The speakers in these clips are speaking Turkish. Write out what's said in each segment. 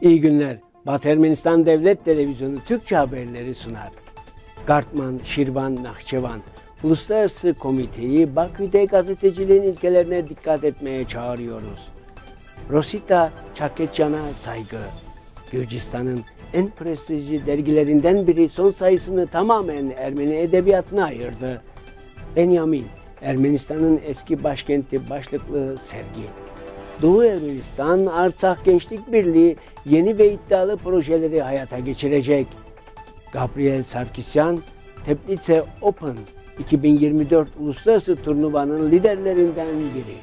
İyi günler. Batı Ermenistan Devlet Televizyonu Türkçe haberleri sunar. Gartman, Şirvan, Nahçıvan Uluslararası Komiteyi Bakü'de gazeteciliğin ilkelerine dikkat etmeye çağırıyoruz. Rosita Çaketçana saygı. Gürcistan'ın en prestijli dergilerinden biri son sayısını tamamen Ermeni edebiyatına ayırdı. Benjamin, Ermenistan'ın eski başkenti başlıklı sergi. Doğu Ermenistan Artsakh Gençlik Birliği yeni ve iddialı projeleri hayata geçirecek. Gabriel Sarkisyan, Teplice Open 2024 uluslararası turnuvanın liderlerinden biri.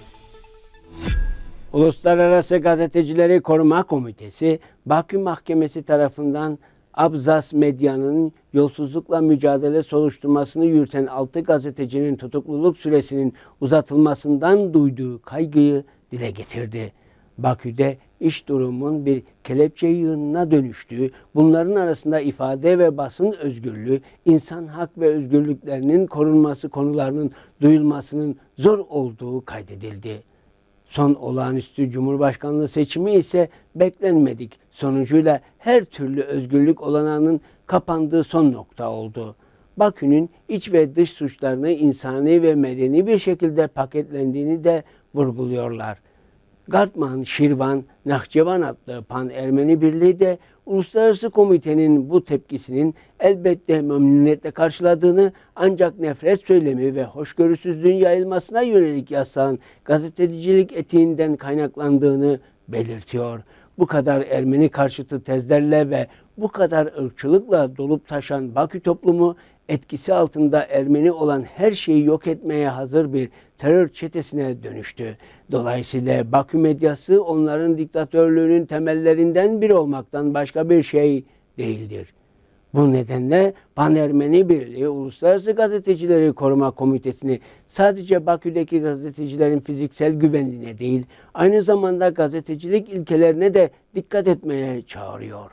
Uluslararası Gazetecileri Koruma Komitesi, Bakü Mahkemesi tarafından Abzas Medya'nın yolsuzlukla mücadele soruşturmasını yürüten 6 gazetecinin tutukluluk süresinin uzatılmasından duyduğu kaygıyı dile getirdi. Bakü'de iş durumun bir kelepçe yığınına dönüştüğü, bunların arasında ifade ve basın özgürlüğü, insan hak ve özgürlüklerinin korunması konularının duyulmasının zor olduğu kaydedildi. Son olağanüstü cumhurbaşkanlığı seçimi ise beklenmedik sonucuyla her türlü özgürlük olanağının kapandığı son nokta oldu. Bakü'nün iç ve dış suçlarını insani ve medeni bir şekilde paketlendiğini de vurguluyorlar. Gartman, Şirvan, Nahçıvan adlı Pan-Ermeni Birliği de uluslararası komitenin bu tepkisinin elbette memnuniyetle karşıladığını ancak nefret söylemi ve hoşgörüsüzlüğün yayılmasına yönelik yasağın gazetecilik etiğinden kaynaklandığını belirtiyor bu kadar Ermeni karşıtı tezlerle ve bu kadar ırkçılıkla dolup taşan Bakü toplumu etkisi altında Ermeni olan her şeyi yok etmeye hazır bir terör çetesine dönüştü. Dolayısıyla Bakü medyası onların diktatörlüğünün temellerinden biri olmaktan başka bir şey değildir. Bu nedenle Panermeni Birliği Uluslararası Gazetecileri Koruma Komitesi'ni sadece Bakü'deki gazetecilerin fiziksel güvenliğine değil, aynı zamanda gazetecilik ilkelerine de dikkat etmeye çağırıyor.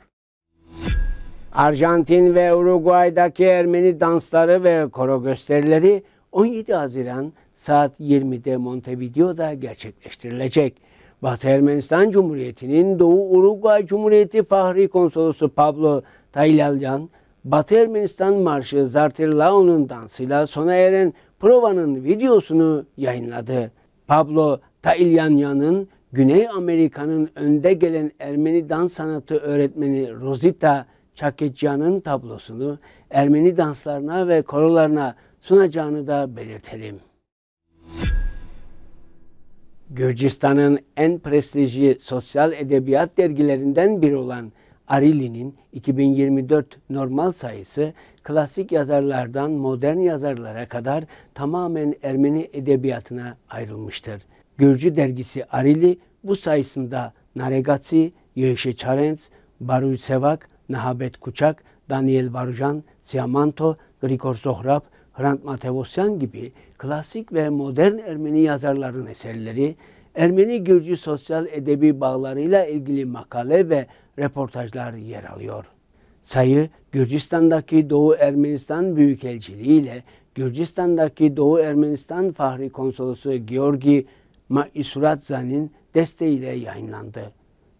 Arjantin ve Uruguay'daki Ermeni dansları ve koro gösterileri 17 Haziran saat 20'de Montevideo'da gerçekleştirilecek. Batı Ermenistan Cumhuriyeti'nin Doğu Uruguay Cumhuriyeti Fahri Konsolosu Pablo Taylalyan, Batı Ermenistan Marşı Zartirlao'nun dansıyla sona eren provanın videosunu yayınladı. Pablo Taylalyan'ın Güney Amerika'nın önde gelen Ermeni dans sanatı öğretmeni Rosita Çakecyan'ın tablosunu Ermeni danslarına ve korolarına sunacağını da belirtelim. Gürcistan'ın en prestijli sosyal edebiyat dergilerinden biri olan Arili'nin 2024 normal sayısı klasik yazarlardan modern yazarlara kadar tamamen Ermeni edebiyatına ayrılmıştır. Gürcü dergisi Arili bu sayısında Naregatsi, Yeşe Çarenz, Baruy Sevak, Nahabet Kuçak, Daniel Barujan, Siamanto, Grigor Zohrab, Hrant Matevosyan gibi klasik ve modern Ermeni yazarların eserleri, Ermeni Gürcü sosyal edebi bağlarıyla ilgili makale ve reportajlar yer alıyor. Sayı, Gürcistan'daki Doğu Ermenistan Büyükelçiliği ile Gürcistan'daki Doğu Ermenistan Fahri Konsolosu Georgi Maisuratzanin desteğiyle yayınlandı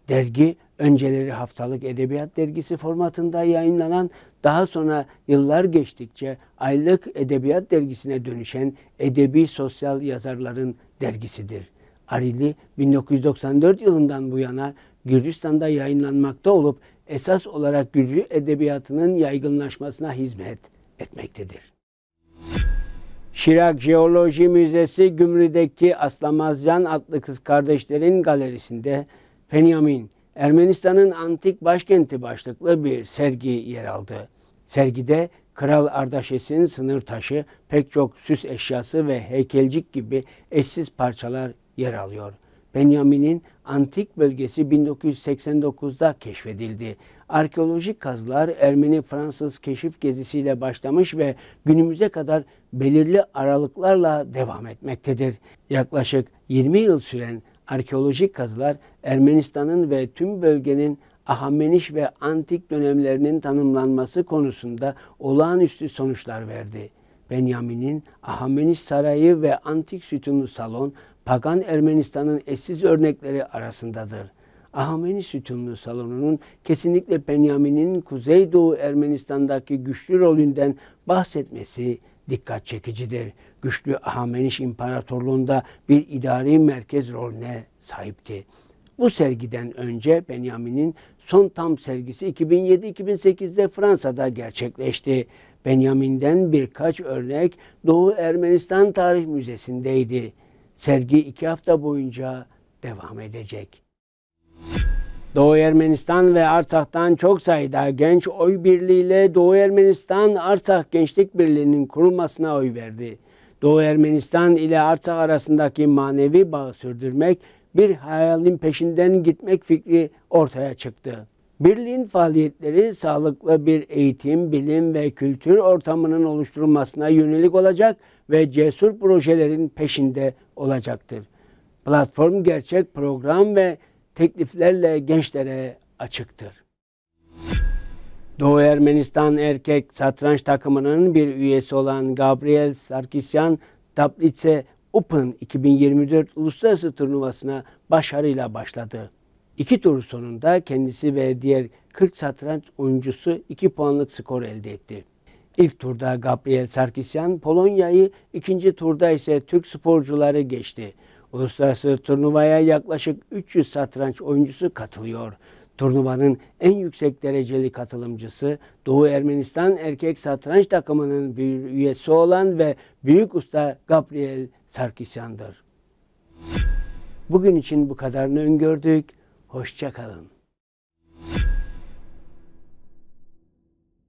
dergi önceleri haftalık edebiyat dergisi formatında yayınlanan daha sonra yıllar geçtikçe aylık edebiyat dergisine dönüşen edebi sosyal yazarların dergisidir. Arili 1994 yılından bu yana Gürcistan'da yayınlanmakta olup esas olarak Gürcü edebiyatının yaygınlaşmasına hizmet etmektedir. Şirak Jeoloji Müzesi Gümrü'deki Aslamazcan adlı kız kardeşlerin galerisinde Penyamin, Ermenistan'ın antik başkenti başlıklı bir sergi yer aldı. Sergide Kral Ardaşes'in sınır taşı, pek çok süs eşyası ve heykelcik gibi eşsiz parçalar yer alıyor. Benjamin'in antik bölgesi 1989'da keşfedildi. Arkeolojik kazılar Ermeni-Fransız keşif gezisiyle başlamış ve günümüze kadar belirli aralıklarla devam etmektedir. Yaklaşık 20 yıl süren arkeolojik kazılar Ermenistan'ın ve tüm bölgenin Ahameniş ve antik dönemlerinin tanımlanması konusunda olağanüstü sonuçlar verdi. Benyamin'in Ahameniş Sarayı ve antik sütunlu salon pagan Ermenistan'ın eşsiz örnekleri arasındadır. Ahameni sütunlu salonunun kesinlikle Benyamin'in Kuzeydoğu Ermenistan'daki güçlü rolünden bahsetmesi dikkat çekicidir. Güçlü Ahameniş İmparatorluğu'nda bir idari merkez rolüne sahipti. Bu sergiden önce Benjamin'in son tam sergisi 2007-2008'de Fransa'da gerçekleşti. Benjamin'den birkaç örnek Doğu Ermenistan Tarih Müzesi'ndeydi. Sergi iki hafta boyunca devam edecek. Doğu Ermenistan ve Artah'tan çok sayıda genç oy birliğiyle Doğu Ermenistan Artah Gençlik Birliği'nin kurulmasına oy verdi. Doğu Ermenistan ile Artah arasındaki manevi bağı sürdürmek, bir hayalin peşinden gitmek fikri ortaya çıktı. Birliğin faaliyetleri sağlıklı bir eğitim, bilim ve kültür ortamının oluşturulmasına yönelik olacak ve cesur projelerin peşinde olacaktır. Platform gerçek program ve tekliflerle gençlere açıktır. Doğu Ermenistan erkek satranç takımının bir üyesi olan Gabriel Sarkisyan, Tablice Open 2024 uluslararası turnuvasına başarıyla başladı. İki tur sonunda kendisi ve diğer 40 satranç oyuncusu 2 puanlık skor elde etti. İlk turda Gabriel Sarkisyan Polonya'yı, ikinci turda ise Türk sporcuları geçti. Uluslararası turnuvaya yaklaşık 300 satranç oyuncusu katılıyor. Turnuvanın en yüksek dereceli katılımcısı Doğu Ermenistan erkek satranç takımının bir üyesi olan ve büyük usta Gabriel Sarkisyan'dır. Bugün için bu kadarını öngördük. Hoşçakalın.